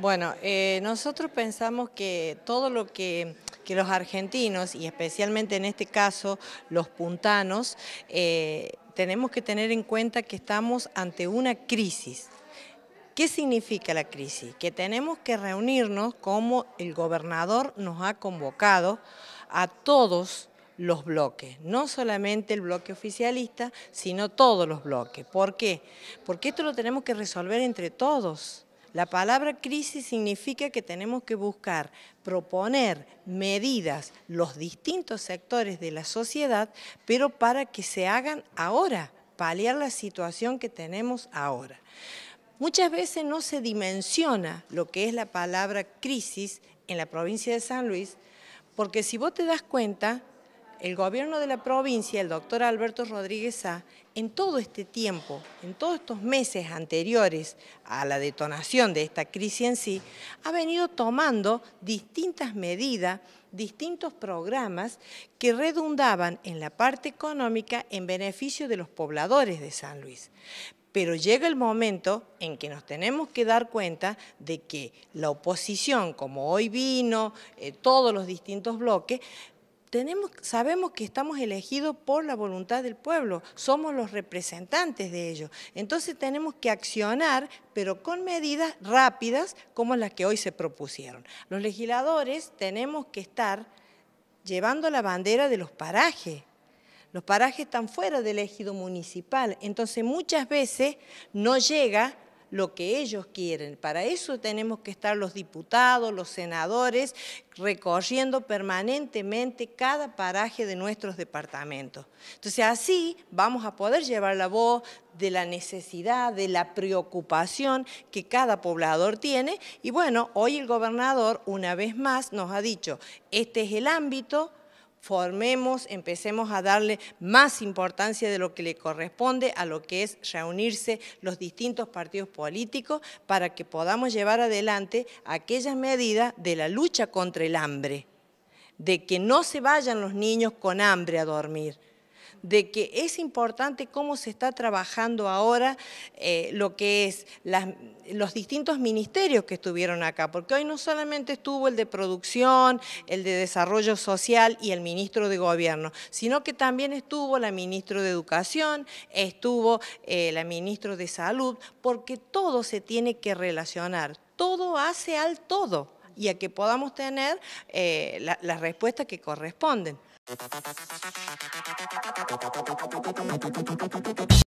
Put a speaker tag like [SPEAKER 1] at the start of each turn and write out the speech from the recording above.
[SPEAKER 1] Bueno, eh, nosotros pensamos que todo lo que, los argentinos, y especialmente en este caso los puntanos, eh, tenemos que tener en cuenta que estamos ante una crisis. ¿Qué significa la crisis? Que tenemos que reunirnos como el gobernador nos ha convocado a todos los bloques, no solamente el bloque oficialista, sino todos los bloques. ¿Por qué? Porque esto lo tenemos que resolver entre todos. La palabra crisis significa que tenemos que buscar proponer medidas los distintos sectores de la sociedad, pero para que se hagan ahora, paliar la situación que tenemos ahora. Muchas veces no se dimensiona lo que es la palabra crisis en la provincia de San Luis, porque si vos te das cuenta, el gobierno de la provincia, el doctor Alberto Rodríguez a en todo este tiempo, en todos estos meses anteriores a la detonación de esta crisis en sí, ha venido tomando distintas medidas, distintos programas que redundaban en la parte económica en beneficio de los pobladores de San Luis. Pero llega el momento en que nos tenemos que dar cuenta de que la oposición, como hoy vino, eh, todos los distintos bloques, sabemos que estamos elegidos por la voluntad del pueblo, somos los representantes de ellos. Entonces tenemos que accionar, pero con medidas rápidas como las que hoy se propusieron. Los legisladores tenemos que estar llevando la bandera de los parajes. Los parajes están fuera del ejido municipal, entonces muchas veces no llega lo que ellos quieren. Para eso tenemos que estar los diputados, los senadores, recorriendo permanentemente cada paraje de nuestros departamentos. Entonces así vamos a poder llevar la voz de la necesidad, de la preocupación que cada poblador tiene. Y bueno, hoy el gobernador una vez más nos ha dicho, este es el ámbito, formemos, empecemos a darle más importancia de lo que le corresponde a lo que es reunirse los distintos partidos políticos para que podamos llevar adelante aquellas medidas de la lucha contra el hambre, de que no se vayan los niños con hambre a dormir de que es importante cómo se está trabajando ahora eh, lo que es los distintos ministerios que estuvieron acá, porque hoy no solamente estuvo el de producción, el de desarrollo social y el ministro de gobierno, sino que también estuvo la ministra de educación, estuvo eh, la ministra de salud, porque todo se tiene que relacionar, todo hace al todo y a que podamos tener eh, las respuestas que corresponden. ¡Suscríbete al canal!